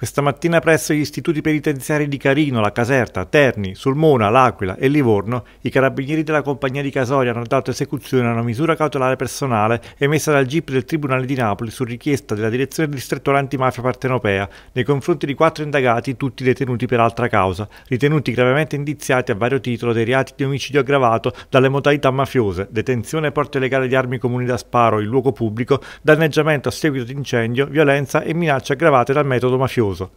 Questa mattina presso gli istituti penitenziari di Carino, La Caserta, Terni, Sulmona, L'Aquila e Livorno, i carabinieri della compagnia di Casoria hanno dato esecuzione a una misura cautelare personale emessa dal GIP del Tribunale di Napoli su richiesta della direzione del distretto antimafia partenopea nei confronti di quattro indagati, tutti detenuti per altra causa, ritenuti gravemente indiziati a vario titolo dei reati di omicidio aggravato dalle modalità mafiose, detenzione porte legale di armi comuni da sparo in luogo pubblico, danneggiamento a seguito di incendio, violenza e minacce aggravate dal metodo mafioso mafioso.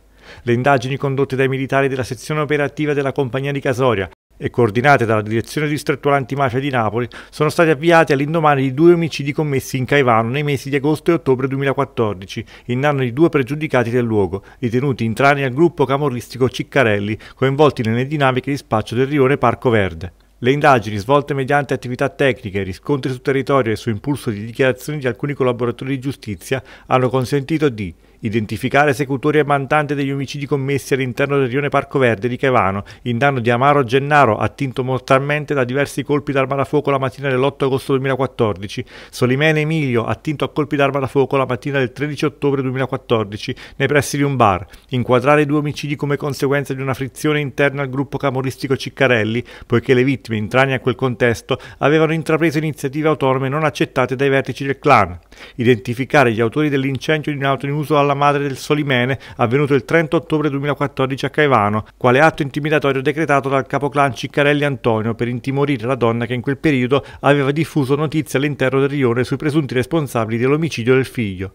Le indagini condotte dai militari della sezione operativa della compagnia di Casoria e coordinate dalla direzione distrettuale antimafia di Napoli sono state avviate all'indomani di due omicidi commessi in Caivano nei mesi di agosto e ottobre 2014 in danno di due pregiudicati del luogo, ritenuti intrani al gruppo camorristico Ciccarelli coinvolti nelle dinamiche di spaccio del rione Parco Verde. Le indagini, svolte mediante attività tecniche, riscontri sul territorio e su impulso di dichiarazioni di alcuni collaboratori di giustizia, hanno consentito di identificare esecutori e mandanti degli omicidi commessi all'interno del rione Parco Verde di Chevano in danno di Amaro Gennaro, attinto mortalmente da diversi colpi d'arma da fuoco la mattina dell'8 agosto 2014, Solimene Emilio, attinto a colpi d'arma da fuoco la mattina del 13 ottobre 2014 nei pressi di un bar, inquadrare i due omicidi come conseguenza di una frizione interna al gruppo camoristico Ciccarelli, poiché le vittime organismi intranei a quel contesto avevano intrapreso iniziative autonome non accettate dai vertici del clan. Identificare gli autori dell'incendio di un'auto in uso alla madre del Solimene, avvenuto il 30 ottobre 2014 a Caivano, quale atto intimidatorio decretato dal capoclan Ciccarelli Antonio per intimorire la donna che in quel periodo aveva diffuso notizie all'interno del rione sui presunti responsabili dell'omicidio del figlio.